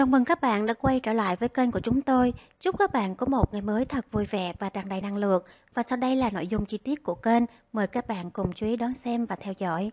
Chào mừng các bạn đã quay trở lại với kênh của chúng tôi. Chúc các bạn có một ngày mới thật vui vẻ và tràn đầy năng lượng. Và sau đây là nội dung chi tiết của kênh. Mời các bạn cùng chú ý đón xem và theo dõi.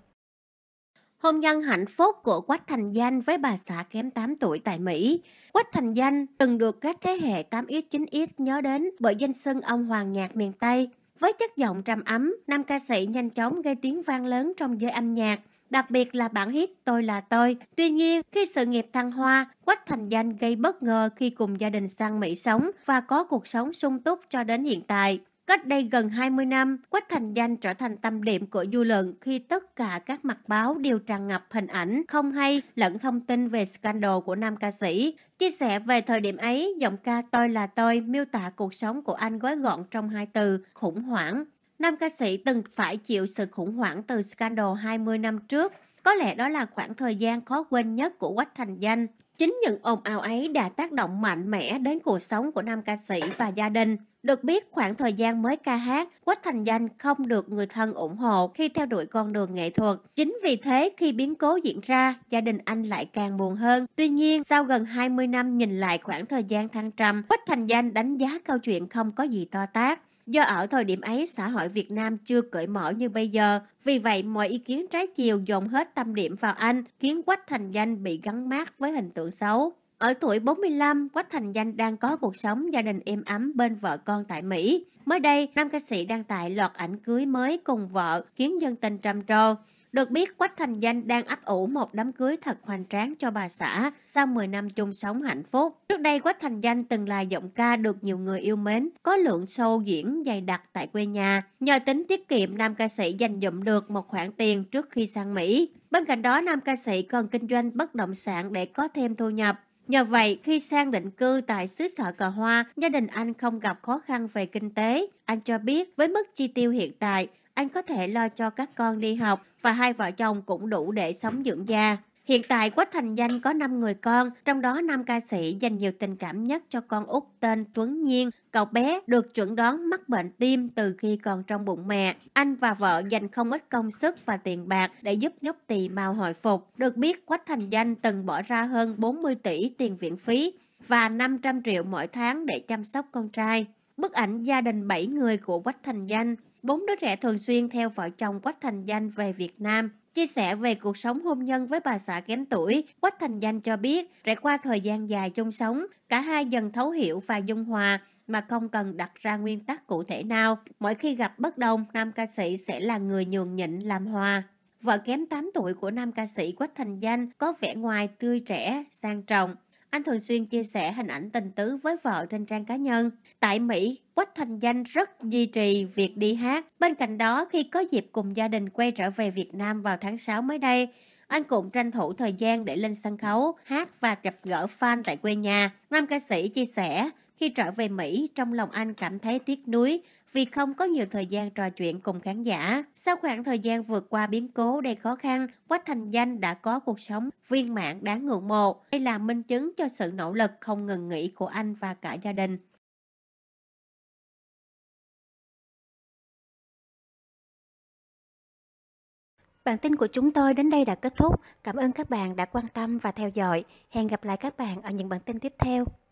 Hôn nhân hạnh phúc của Quách Thành Danh với bà xã kém 8 tuổi tại Mỹ. Quách Thành Danh từng được các thế hệ 8X, 9X nhớ đến bởi danh xưng ông Hoàng Nhạc miền Tây. Với chất giọng trầm ấm, nam ca sĩ nhanh chóng gây tiếng vang lớn trong giới âm nhạc đặc biệt là bản hit Tôi là tôi. Tuy nhiên, khi sự nghiệp thăng hoa, Quách Thành Danh gây bất ngờ khi cùng gia đình sang Mỹ sống và có cuộc sống sung túc cho đến hiện tại. Cách đây gần 20 năm, Quách Thành Danh trở thành tâm điểm của dư luận khi tất cả các mặt báo đều tràn ngập hình ảnh không hay lẫn thông tin về scandal của nam ca sĩ. Chia sẻ về thời điểm ấy, giọng ca Tôi là tôi miêu tả cuộc sống của anh gói gọn trong hai từ khủng hoảng nam ca sĩ từng phải chịu sự khủng hoảng từ scandal 20 năm trước. Có lẽ đó là khoảng thời gian khó quên nhất của Quách Thành Danh. Chính những ồn ào ấy đã tác động mạnh mẽ đến cuộc sống của nam ca sĩ và gia đình. Được biết, khoảng thời gian mới ca hát, Quách Thành Danh không được người thân ủng hộ khi theo đuổi con đường nghệ thuật. Chính vì thế, khi biến cố diễn ra, gia đình anh lại càng buồn hơn. Tuy nhiên, sau gần 20 năm nhìn lại khoảng thời gian thăng trầm, Quách Thành Danh đánh giá câu chuyện không có gì to tác. Do ở thời điểm ấy, xã hội Việt Nam chưa cởi mở như bây giờ, vì vậy mọi ý kiến trái chiều dồn hết tâm điểm vào anh, khiến Quách Thành Danh bị gắn mát với hình tượng xấu. Ở tuổi 45, Quách Thành Danh đang có cuộc sống gia đình êm ấm bên vợ con tại Mỹ. Mới đây, nam ca sĩ đăng tải loạt ảnh cưới mới cùng vợ khiến dân tình trầm trồ. Được biết Quách Thành Danh đang ấp ủ một đám cưới thật hoành tráng cho bà xã sau 10 năm chung sống hạnh phúc. Trước đây Quách Thành Danh từng là giọng ca được nhiều người yêu mến, có lượng show diễn dày đặc tại quê nhà. Nhờ tính tiết kiệm nam ca sĩ dành dụm được một khoản tiền trước khi sang Mỹ. Bên cạnh đó nam ca sĩ còn kinh doanh bất động sản để có thêm thu nhập. Nhờ vậy, khi sang định cư tại xứ sở cờ hoa, gia đình anh không gặp khó khăn về kinh tế. Anh cho biết với mức chi tiêu hiện tại, anh có thể lo cho các con đi học và hai vợ chồng cũng đủ để sống dưỡng gia. Hiện tại Quách Thành Danh có 5 người con, trong đó nam ca sĩ dành nhiều tình cảm nhất cho con út tên Tuấn Nhiên. Cậu bé được chuẩn đoán mắc bệnh tim từ khi còn trong bụng mẹ. Anh và vợ dành không ít công sức và tiền bạc để giúp nhóc tỳ mau hồi phục. Được biết Quách Thành Danh từng bỏ ra hơn 40 tỷ tiền viện phí và 500 triệu mỗi tháng để chăm sóc con trai bức ảnh gia đình 7 người của Quách Thành Danh. Bốn đứa trẻ thường xuyên theo vợ chồng Quách Thành Danh về Việt Nam. Chia sẻ về cuộc sống hôn nhân với bà xã kém tuổi, Quách Thành Danh cho biết, trải qua thời gian dài chung sống, cả hai dần thấu hiểu và dung hòa, mà không cần đặt ra nguyên tắc cụ thể nào. Mỗi khi gặp bất đồng, nam ca sĩ sẽ là người nhường nhịn làm hòa. Vợ kém 8 tuổi của nam ca sĩ Quách Thành Danh có vẻ ngoài tươi trẻ, sang trọng, anh thường xuyên chia sẻ hình ảnh tình tứ với vợ trên trang cá nhân. Tại Mỹ, Quách Thành Danh rất duy trì việc đi hát. Bên cạnh đó, khi có dịp cùng gia đình quay trở về Việt Nam vào tháng 6 mới đây, anh cũng tranh thủ thời gian để lên sân khấu, hát và gặp gỡ fan tại quê nhà. Nam ca sĩ chia sẻ, khi trở về Mỹ, trong lòng anh cảm thấy tiếc nuối vì không có nhiều thời gian trò chuyện cùng khán giả. Sau khoảng thời gian vượt qua biến cố đầy khó khăn, Quách Thành Danh đã có cuộc sống viên mãn đáng ngưỡng mộ. Đây là minh chứng cho sự nỗ lực không ngừng nghỉ của anh và cả gia đình. Bản tin của chúng tôi đến đây đã kết thúc. Cảm ơn các bạn đã quan tâm và theo dõi. Hẹn gặp lại các bạn ở những bản tin tiếp theo.